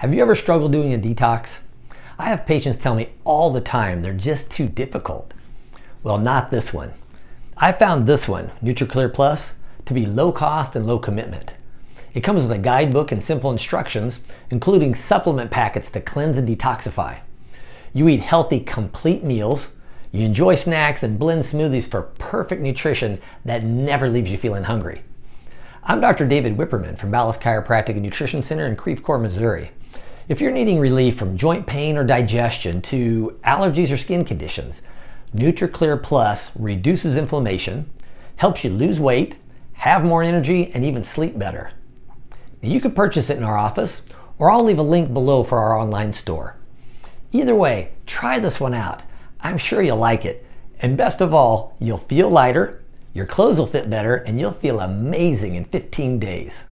Have you ever struggled doing a detox? I have patients tell me all the time they're just too difficult. Well, not this one. I found this one, NutriClear Plus, to be low cost and low commitment. It comes with a guidebook and simple instructions, including supplement packets to cleanse and detoxify. You eat healthy, complete meals, you enjoy snacks and blend smoothies for perfect nutrition that never leaves you feeling hungry. I'm Dr. David Whipperman from Ballast Chiropractic and Nutrition Center in Creve Coeur, Missouri. If you're needing relief from joint pain or digestion to allergies or skin conditions, NutriClear Plus reduces inflammation, helps you lose weight, have more energy, and even sleep better. You can purchase it in our office, or I'll leave a link below for our online store. Either way, try this one out. I'm sure you'll like it. And best of all, you'll feel lighter, your clothes will fit better, and you'll feel amazing in 15 days.